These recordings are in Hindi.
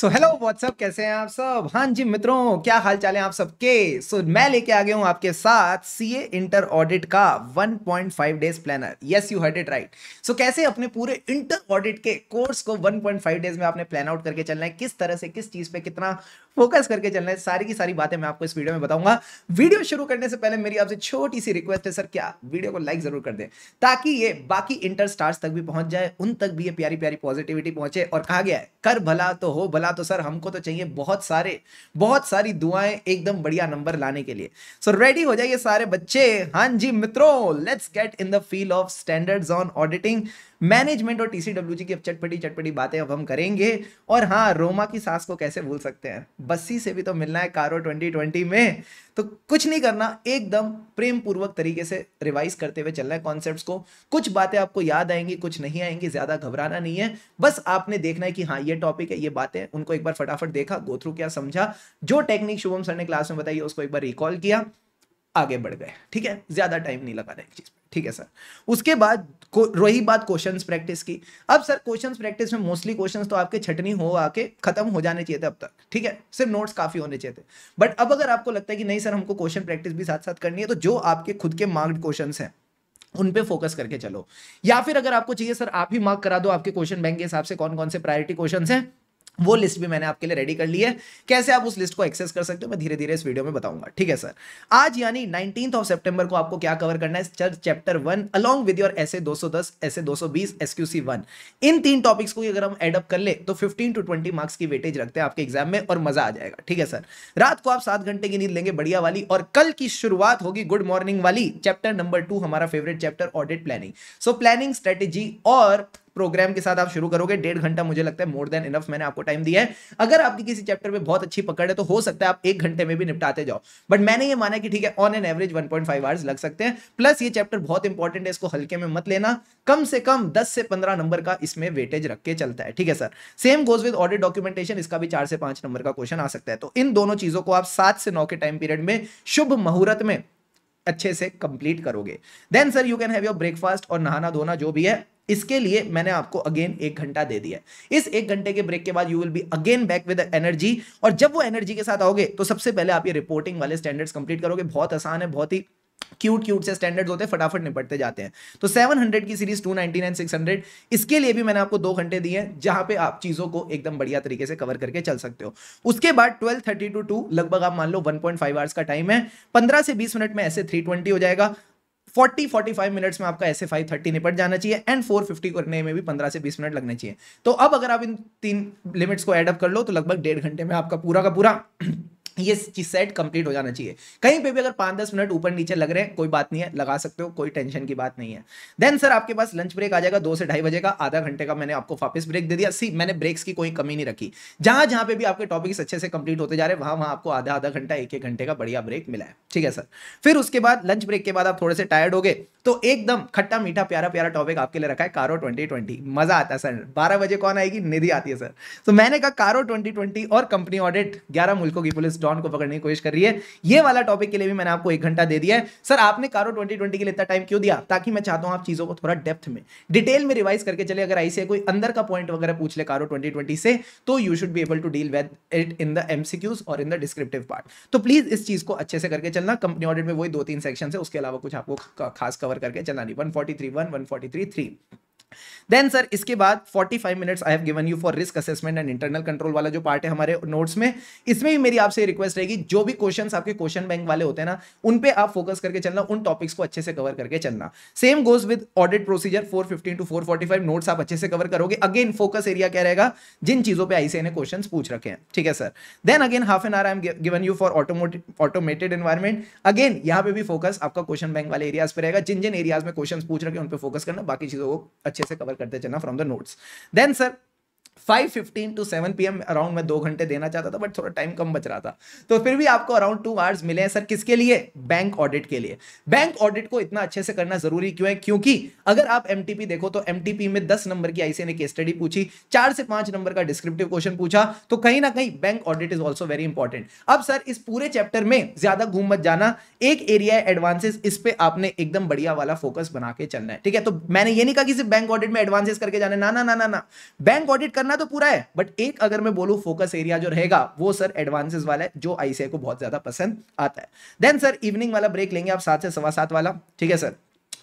सो हेलो व्हाट्सअप कैसे हैं आप सब हाँ जी मित्रों क्या हाल चाल है आप सबके सो so, मैं लेके आ गया हूँ आपके साथ सी ए इंटर ऑडिट का 1.5 days planner yes you heard it right so कैसे अपने पूरे इंटर ऑडिट के कोर्स को 1.5 डेज में आपने प्लान आउट करके चलना है किस तरह से किस चीज पे कितना फोकस करके चलना है सारी की सारी बातें मैं आपको इस वीडियो में बताऊंगा वीडियो शुरू करने से पहले मेरी आपसे छोटी सी रिक्वेस्ट है सर क्या वीडियो को लाइक जरूर कर दें ताकि ये बाकी इंटर स्टार्स तक भी पहुंच जाए उन तक भी ये प्यारी प्यारी पॉजिटिविटी पहुंचे और कहा गया है कर भला तो हो भला तो सर हमको तो चाहिए बहुत सारे बहुत सारी दुआएं एकदम बढ़िया नंबर लाने के लिए सो so, रेडी हो जाइए सारे बच्चे हाँ जी मित्रों let's get in the feel of standards on auditing management और जी की अब चटपटी चटपटी बातें अब हम करेंगे और हाँ रोमा की सास को कैसे भूल सकते हैं बस्सी से भी तो मिलना है कारो ट्वेंटी ट्वेंटी में तो कुछ नहीं करना एकदम प्रेम पूर्वक तरीके से रिवाइज करते हुए चलना है कॉन्सेप्ट को कुछ बातें आपको याद आएंगी कुछ नहीं आएंगी ज्यादा घबराना नहीं है बस आपने देखना है कि हाँ ये टॉपिक है ये बातें उनको एक बार फटाफट देखा गोथ्रू क्या समझा जो टेक्निक शुभम सर ने क्लास में बताई उसको एक बार रिकॉल किया आगे बढ़ गए ठीक है ज्यादा टाइम नहीं लगाना एक चीज ठीक है सर उसके बाद रही बात क्वेश्चंस प्रैक्टिस की अब सर क्वेश्चंस प्रैक्टिस में मोस्टली क्वेश्चंस तो आपके छटनी हो आके खत्म हो जाने चाहिए थे अब तक ठीक है सिर्फ नोट्स काफी होने चाहिए थे बट अब अगर आपको लगता है कि नहीं सर हमको क्वेश्चन प्रैक्टिस भी साथ साथ करनी है तो जो आपके खुद के मार्क्ड क्वेश्चन हैं उन पे फोकस करके चलो या फिर अगर आपको चाहिए सर आप ही मार्क करा दो आपके क्वेश्चन बैंक के हिसाब से कौन कौन से प्रायोरिटी क्वेश्चन हैं वो लिस्ट भी मैंने आपके लिए रेडी कर ली है कैसे आप उस लिस्ट को एक्सेस कर सकते हो मैं धीरे धीरे इस वीडियो में बताऊंगा ठीक है सर आज यानी नाइनटीन ऑफ सितंबर को आपको क्या कवर करना है chapter one along with your SA 210 SA 220 SQC one इन तीन टॉपिक्स को अगर हम एडअप कर ले तो फिफ्टीन टू ट्वेंटी मार्क्स की वेटेज रखते हैं आपके एग्जाम में और मजा आ जाएगा ठीक है सर रात को आप सात घंटे की नींद लेंगे बढ़िया वाली और कल की शुरुआत होगी गुड मॉर्निंग वाली चैप्टर नंबर टू हमारा favourite chapter audit planning so planning strategy और प्रोग्राम के साथ आप शुरू करोगे डेढ़ घंटा मुझे लगता है मोर देन इनफ मैंने आपको टाइम दिया है अगर आपकी किसी चैप्टर में बहुत अच्छी पकड़ है तो हो सकता है आप एक घंटे में भी निपटाते जाओ बट मैंने ये माना कि ठीक है on an average 1.5 point hours लग सकते हैं प्लस ये चैप्टर बहुत इंपॉर्टेंट है इसको हल्के में मत लेना कम से कम दस से पंद्रह नंबर का इसमें वेटेज रख के चलता है ठीक है sir same goes with audit documentation इसका भी चार से पांच नंबर का क्वेश्चन आ सकता है तो इन दोनों चीजों को आप सात से नौ के टाइम पीरियड में शुभ मुहूर्त में अच्छे से कंप्लीट करोगे then sir you can have your breakfast और नहाना धोना जो भी है इसके लिए मैंने आपको अगेन एक घंटा दे दिया इस एक घंटे के ब्रेक के बाद you will be again back with energy और जब वो एनर्जी के साथ आओगे तो सबसे पहले आप ये रिपोर्टिंग वाले स्टैंडर्ड्स कंप्लीट करोगे बहुत आसान है बहुत ही क्यूट क्यूट से स्टैंडर्ड्स होते हैं फटाफट निपटते जाते हैं तो 700 की सीरीज 299 600 इसके लिए भी मैंने आपको दो घंटे दिए हैं जहां पे आप चीज़ों को एकदम बढ़िया तरीके से कवर करके चल सकते हो उसके बाद 12:30 टू 2 लगभग आप मान लो 1.5 आवर्स का टाइम है 15 से 20 मिनट में ऐसे 320 हो जाएगा फोर्टी फोर्टी फाइव मिनट्स में आपका ऐसे फाइव थर्टी निपट जाना चाहिए एंड फोर फिफ्टी करने में भी पंद्रह से बीस मिनट लगने चाहिए तो अब अगर आप इन तीन लिमिट्स को एडअप कर लो तो लगभग डेढ़ घंटे में आपका पूरा का पूरा ये चीज सेट कंप्लीट हो जाना चाहिए कहीं पे भी अगर पांच दस मिनट ऊपर नीचे लग रहे हैं कोई बात नहीं है लगा सकते हो कोई टेंशन की बात नहीं है देन सर आपके पास लंच ब्रेक आ जाएगा दो से ढाई बजे का आधा घंटे का मैंने आपको वापस ब्रेक दे दिया सी मैंने ब्रेक्स की कोई कमी नहीं रखी जहां जहां पे भी आपके टॉपिक्स अच्छे से कंप्लीट होते जा रहे हैं वहां वहां आपको आधा आधा घंटा एक एक घंटे का बढ़िया ब्रेक मिला है ठीक है सर फिर उसके बाद लंच ब्रेक के बाद आप थोड़े से टायर्ड हो गए तो एकदम खट्टा मीठा प्यारा प्यारा टॉपिक आपके लिए रखा है कारो ट्वेंटी ट्वेंटी मजा आता है सर बारह बजे कौन आएगी निधि आती है सर तो मैंने कहा कारो ट्वेंटी ट्वेंटी और कंपनी ऑडिट ग्यारह मुल्कों की पुलिस डॉट जॉन को पकड़ने की कोशिश कर रही है ये वाला टॉपिक के लिए भी मैंने आपको एक घंटा दे दिया है सर आपने कारो ट्वेंटी ट्वेंटी के लिए इतना टाइम क्यों दिया ताकि मैं चाहता हूँ आप चीज़ों को थोड़ा डेप्थ में डिटेल में रिवाइज करके चले अगर ऐसे कोई अंदर का पॉइंट वगैरह पूछ ले कारो ट्वेंटी से तो you should be able to deal with it in the M और इन द डिस्क्रिप्टिव पार्ट तो प्लीज़ इस चीज़ को अच्छे से करके चलना कंपनी ऑडिट में वही दो तीन सेक्शन है उसके अलावा कुछ आपको खास कवर करके चलना नहीं one forty three one one forty three three then sir इसके बाद 45 minutes I have given you for risk assessment and internal control वाला जो पार्ट है हमारे नोट्स में इसमें भी मेरी आपसे रिक्वेस्ट रहेगी जो भी क्वेश्चन आपके क्वेश्चन बैंक वाले होते हैं ना उन पे आप फोकस करके चलना उन टॉपिक्स को अच्छे से कवर करके चलना same goes with audit procedure four to four notes आप अच्छे से कवर करोगे अगेन फोकस एरिया क्या रहेगा जिन चीजों पर आईसीए ने क्वेश्चन पूछ रखे हैं ठीक है sir then again half an hour I am given you for automated environment again यहाँ पे भी फोकस आपका क्वेश्चन बैंक वाले एरियाज पर रहेगा जिन जिन एरियाज में क्वेश्चन पूछ रखे उन पर फोकस करना बाकी चीजों को अच्छे अच्छे से कवर करते चलना from the notes then sir five fifteen to seven PM एम अराउंड मैं दो घंटे देना चाहता था बट थोड़ा टाइम कम बच रहा था तो फिर भी आपको अराउंड टू आवर्स मिले हैं सर किसके लिए बैंक ऑडिट के लिए बैंक ऑडिट को इतना अच्छे से करना जरूरी क्यों है क्योंकि अगर आप एम देखो तो एम में दस नंबर की आईसी ने केस स्टडी पूछी चार से पांच नंबर का डिस्क्रिप्टिव क्वेश्चन पूछा तो कहीं ना कहीं bank audit is also very important अब सर इस पूरे चैप्टर में ज्यादा घूम मत जाना एक एरिया है एडवांसेस इस पर आपने एकदम बढ़िया वाला फोकस बना के चलना है ठीक है तो मैंने ये नहीं कहा कि सिर्फ बैंक ऑडिट में एडवांसेस करके जाने ना ना ना ना बैंक ऑडिट करना तो पूरा है बट एक अगर मैं बोलू फोकस एरिया जो रहेगा वो सर एडवांसेस वाला है जो आईसीआई को बहुत ज़्यादा पसंद आता है देन सर इवनिंग वाला ब्रेक लेंगे आप सात से सवा सात वाला ठीक है सर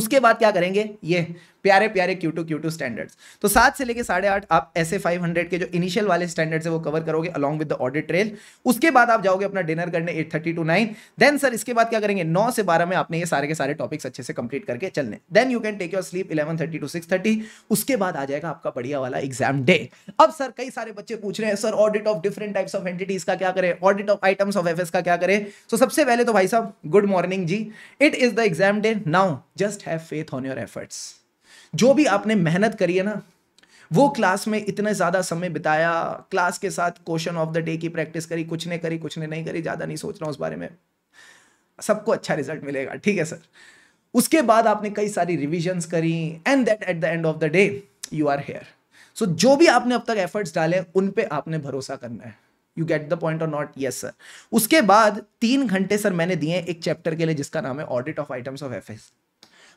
उसके बाद क्या करेंगे ये प्यारे प्यारे cute cute standards तो सात से लेकर साढ़े आठ आप ऐसे फाइव हंड्रेड के जो इनिशियल वाले स्टैंडर्ड्स है वो कवर करोगे along with the audit trail उसके बाद आप जाओगे अपना डिनर करने eight thirty to nine then sir इसके बाद क्या करेंगे नौ से बारह में आपने ये सारे के सारे टॉपिक्स अच्छे से कंप्लीट करके चलने then you can take your sleep eleven thirty to six thirty उसके बाद आ जाएगा आपका बढ़िया वाला एग्जाम डे अब सर कई सारे बच्चे पूछ रहे हैं sir audit of different types of entities का क्या करें audit of items of F का क्या करें सो so, सबसे पहले तो भाई साहब गुड मॉर्निंग जी it is the exam day now just have faith on your efforts जो भी आपने मेहनत करी है ना वो क्लास में इतने ज़्यादा समय बिताया क्लास के साथ क्वेश्चन ऑफ द डे की प्रैक्टिस करी कुछ ने करी कुछ ने नहीं करी ज़्यादा नहीं सोच रहा उस बारे में सबको अच्छा रिजल्ट मिलेगा ठीक है सर उसके बाद आपने कई सारी रिविजन्स करी and that at the end of the day you are here so जो भी आपने अब तक एफर्ट्स डाले उन पर आपने भरोसा करना है यू गेट द पॉइंट और नॉट यस सर उसके बाद तीन घंटे सर मैंने दिए एक चैप्टर के लिए जिसका नाम है audit of items of F S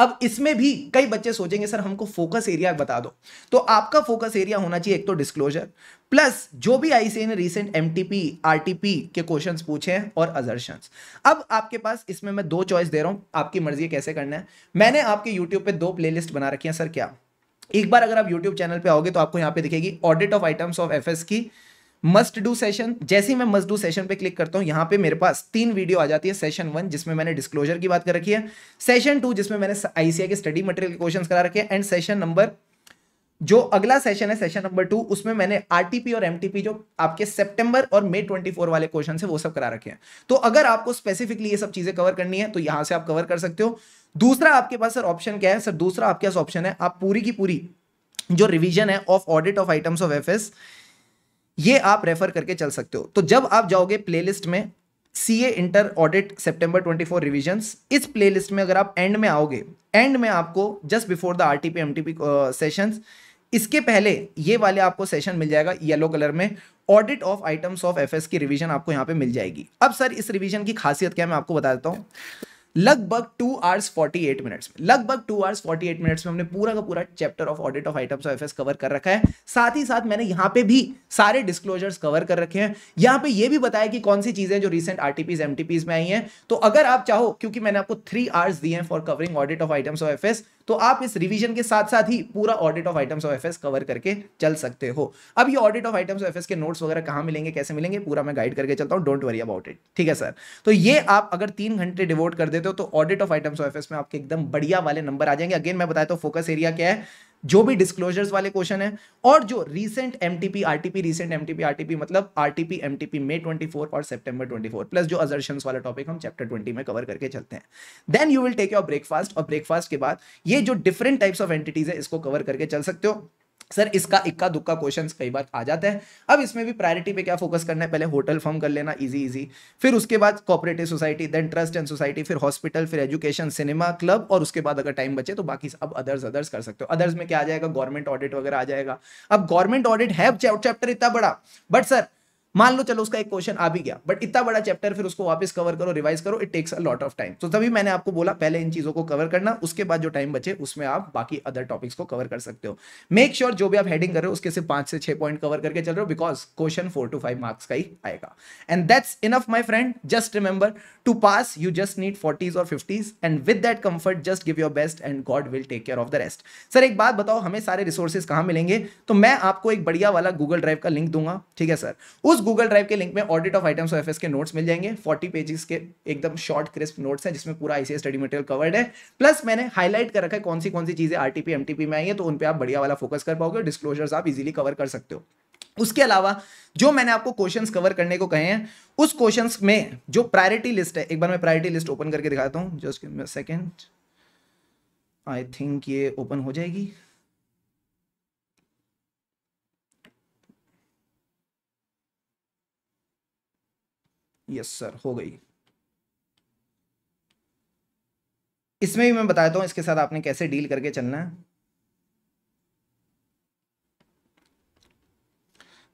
अब इसमें भी कई बच्चे सोचेंगे सर हमको फोकस एरिया बता दो तो आपका फोकस एरिया होना चाहिए एक तो डिस्क्लोजर प्लस जो भी आईसीए ने रिसेंट एम आरटीपी के क्वेश्चन पूछे हैं और अजर्शंस अब आपके पास इसमें मैं दो चॉइस दे रहा हूं आपकी मर्जी है कैसे करना है मैंने आपके यूट्यूब पर दो प्ले बना रखी है सर क्या एक बार अगर आप यूट्यूब चैनल पे आओगे तो आपको यहाँ पे दिखेगी audit of items of F की मस्ट डू सेशन जैसे ही मैं मस्ट डू सेशन पे क्लिक करता हूं यहां पे मेरे पास तीन वीडियो आ जाती है सेशन वन जिसमें मैंने डिस्क्लोजर की बात कर रखी है सेशन टू जिसमें मैंने आईसीआई के स्टडी मटेरियल के क्वेश्चन करा रखे हैं एंड सेशन नंबर जो अगला सेशन है सेशन नंबर टू उसमें मैंने आरटीपी और एमटीपी जो आपके सितंबर और मई 24 वाले क्वेश्चन है वो सब करा रखे हैं तो अगर आपको स्पेसिफिकली ये सब चीजें कवर करनी है तो यहां से आप कवर कर सकते हो दूसरा आपके पास सर ऑप्शन क्या है सर दूसरा आपके पास ऑप्शन है आप पूरी की पूरी जो रिविजन है of audit of items of F ये आप रेफर करके चल सकते हो तो जब आप जाओगे प्लेलिस्ट में C A inter audit September twenty four revisions इस प्लेलिस्ट में अगर आप एंड में आओगे एंड में आपको just before the R T P M T P session इसके पहले ये वाले आपको सेशन मिल जाएगा येलो कलर में audit of items of F की रिवीजन आपको यहाँ पे मिल जाएगी अब सर इस रिवीजन की खासियत क्या है मैं आपको बता देता हूँ लगभग two hours forty eight minutes में लगभग two hours forty eight minutes में हमने पूरा का पूरा chapter of audit of items of F cover कर रखा है साथ ही साथ मैंने यहाँ पे भी सारे डिस्क्लोजर्स कवर कर रखे हैं यहाँ पे ये भी बताया कि कौन सी चीजें जो रिसेंट आरटीपीज एमटीपीज में आई हैं तो अगर आप चाहो क्योंकि मैंने आपको थ्री आवर्स दिए हैं for covering audit of items of F तो आप इस रिवीजन के साथ साथ ही पूरा audit of items of F cover करके चल सकते हो अब ये audit of items of F के नोट्स वगैरह कहाँ मिलेंगे कैसे मिलेंगे पूरा मैं गाइड करके चलता हूँ डोंट वरी अबाउट इट ठीक है सर तो ये आप अगर तीन घंटे डिवोट कर देते हो तो audit of items of F में आपके एकदम बढ़िया वाले नंबर आ जाएंगे अगेन मैं बताया तो फोकस एरिया क्या है जो भी डिस्क्लोजर्स वाले क्वेश्चन है और जो recent MTP RTP recent MTP RTP मतलब आरटीपी एमटीपी मे 24 और सितंबर 24 प्लस जो अजर्शन वाला टॉपिक हम चैप्टर 20 में कवर करके चलते हैं then you will take your breakfast और ब्रेकफास्ट के बाद ये जो डिफरेंट टाइप्स ऑफ एंटिटीज है इसको कवर करके चल सकते हो सर इसका इक्का दुक्का क्वेश्चंस कई बार आ जाता है अब इसमें भी प्रायोरिटी पे क्या फोकस करना है पहले होटल फॉर्म कर लेना इजी इजी फिर उसके बाद cooperative society then trust and society फिर हॉस्पिटल फिर एजुकेशन सिनेमा क्लब और उसके बाद अगर टाइम बचे तो बाकी अब अदर्स अदर्स कर सकते हो अदर्स में क्या आ जाएगा गवर्नमेंट ऑडिट वगैरह आ जाएगा अब गवर्नमेंट ऑडिट है चैप्टर इतना बड़ा बट सर मान लो चलो उसका एक क्वेश्चन आ भी गया बट इतना बड़ा चैप्टर फिर उसको वापस कवर करो रिवाइज करो it takes a lot of time तो तभी मैंने आपको बोला पहले इन चीजों को कवर करना उसके बाद जो टाइम बचे उसमें आप बाकी अदर टॉपिक्स को कवर कर सकते हो मेक श्योर sure जो भी आप हेडिंग कर रहे हो उसके से पांच से छह पॉइंट कवर करके चल रहे हो because question four to five marks का ही आएगा and that's enough my friend just remember to pass you just need forties और fifties and with that comfort just give your best and God will take care of the rest sir एक बात बताओ हमें सारे रिसोर्सेज कहां मिलेंगे तो मैं आपको एक बढ़िया वाला गूगल ड्राइव का लिंक दूंगा ठीक है सर उस गूगल ड्राइव के लिंक में audit of items of FS के नोट्स मिल जाएंगे 40 पेजेस के एकदम शॉर्ट क्रिस्प नोट्स हैं जिसमें पूरा आईसीए स्टडी मटेरियल कवर्ड है प्लस मैंने हाईलाइट कर रखा है कौन सी कौन सी चीज़ें आरटीपी एमटीपी में आई है तो उन पर आप बढ़िया वाला फोकस कर पाओगे डिस्क्लोजर्स आप इजिली कवर कर सकते हो उसके अलावा जो मैंने आपको क्वेश्चंस कवर करने को कहे हैं उस क्वेश्चंस में जो प्रायोरिटी लिस्ट है एक बार मैं प्रायोरिटी लिस्ट ओपन करके दिखाता हूँ जस्ट सेकेंड आई थिंक ये ओपन हो जाएगी यस सर हो गई इसमें भी मैं बताता हूं इसके साथ आपने कैसे डील करके चलना है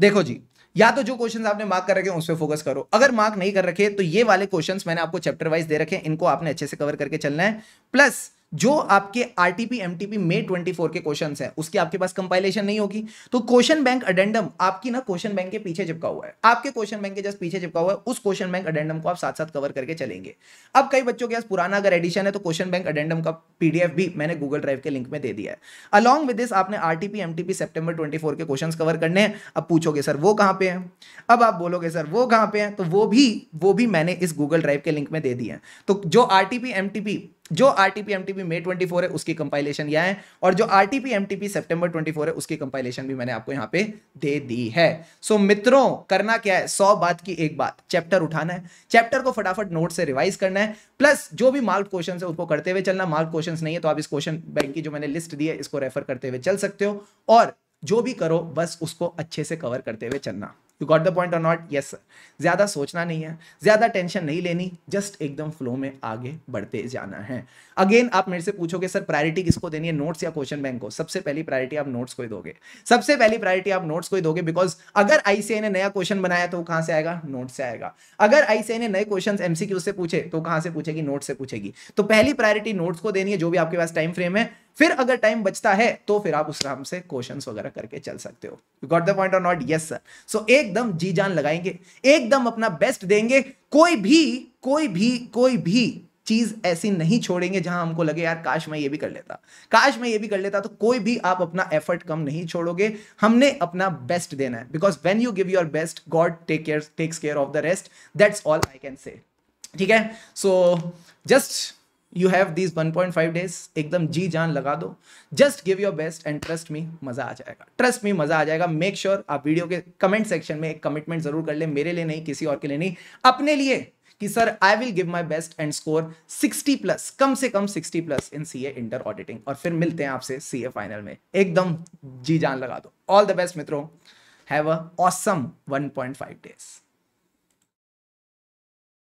देखो जी या तो जो क्वेश्चंस आपने मार्क कर रखे हैं उस पर फोकस करो अगर मार्क नहीं कर रखे तो ये वाले क्वेश्चंस मैंने आपको चैप्टर वाइज दे रखे हैं इनको आपने अच्छे से कवर करके चलना है प्लस जो आपके आरटीपी एमटीपी मे 24 के क्वेश्चंस है उसकी आपके पास कंपाइलेशन नहीं होगी तो क्वेश्चन बैंक अडेंडम आपकी ना क्वेश्चन बैंक के पीछे चिपका हुआ है आपके क्वेश्चन बैंक के जस्ट पीछे चिपका हुआ है उस क्वेश्चन बैंक अडेंडम को आप साथ साथ कवर करके चलेंगे अब कई बच्चों के पास पुराना अगर एडिशन है तो क्वेश्चन बैंक अडेंडम का पीडीएफ भी मैंने गूगल ड्राइव के लिंक में दे दिया है अलॉन्ग विद दिस आपने आरटीपी एमटीपी सितंबर 24 के क्वेश्चन कवर करने हैं अब पूछोगे सर वो कहाँ पे है अब आप बोलोगे सर वो कहाँ पे है तो वो भी वो भी मैंने इस गूगल ड्राइव के लिंक में दे दिए हैं तो जो आरटीपी एमटीपी जो R T P M T P May twenty four है उसकी कंपाइलेशन यह है और जो R T P M T P September twenty four है उसकी कंपाइलेशन भी मैंने आपको यहां पे दे दी है सो so, मित्रों करना क्या है सौ बात की एक बात चैप्टर उठाना है चैप्टर को फटाफट नोट से रिवाइज करना है प्लस जो भी मार्क क्वेश्चन है उसको करते हुए चलना मार्क क्वेश्चन नहीं है तो आप इस क्वेश्चन बैंक की जो मैंने लिस्ट दी है इसको रेफर करते हुए चल सकते हो और जो भी करो बस उसको अच्छे से कवर करते हुए चलना यू गॉट द पॉइंट और नॉट यस ज़्यादा सोचना नहीं है ज़्यादा टेंशन नहीं लेनी जस्ट एकदम फ्लो में आगे बढ़ते जाना है अगेन आप मेरे से पूछोगे सर प्रायोरिटी किसको देनी है नोट्स या क्वेश्चन बैंक को सबसे पहली प्रायोरिटी आप नोट्स को ही दोगे सबसे पहली प्रायोरिटी आप नोट्स को ही दोगे बिकॉज अगर आईसीआई ने नया क्वेश्चन बनाया तो कहां से आएगा नोट से आएगा अगर आईसीआई ने नए क्वेश्चन एमसीक्यू से पूछे तो कहां से पूछेगी नोट से पूछेगी तो पहली प्रायोरिटी नोट्स को देनी है जो भी आपके पास टाइम फ्रेम है फिर अगर टाइम बचता है तो फिर आप उस राम से क्वेश्चंस वगैरह करके चल सकते हो गॉट द पॉइंट और नॉट यस सर सो एक एकदम जी जान लगाएंगे एकदम अपना बेस्ट देंगे कोई भी कोई भी कोई भी चीज ऐसी नहीं छोड़ेंगे जहां हमको लगे यार काश मैं ये भी कर लेता काश मैं ये भी कर लेता तो कोई भी आप अपना एफर्ट कम नहीं छोड़ोगे हमने अपना बेस्ट देना है because when you give your best God take care takes care of the rest that's all I can say ठीक है so just you have these 1.5 days एकदम जी जान लगा दो just give your best and trust me मज़ा आ जाएगा ट्रस्ट मी मज़ा आ जाएगा मेक श्योर sure आप वीडियो के कमेंट सेक्शन में एक कमिटमेंट जरूर कर ले मेरे लिए नहीं किसी और के लिए नहीं अपने लिए कि sir I will give my best and score 60 plus कम से कम 60 plus in C A inter auditing और फिर मिलते हैं आपसे सी ए फाइनल में एकदम जी जान लगा दो ऑल द बेस्ट मित्रों हैव अ ऑसम 1.5 डेज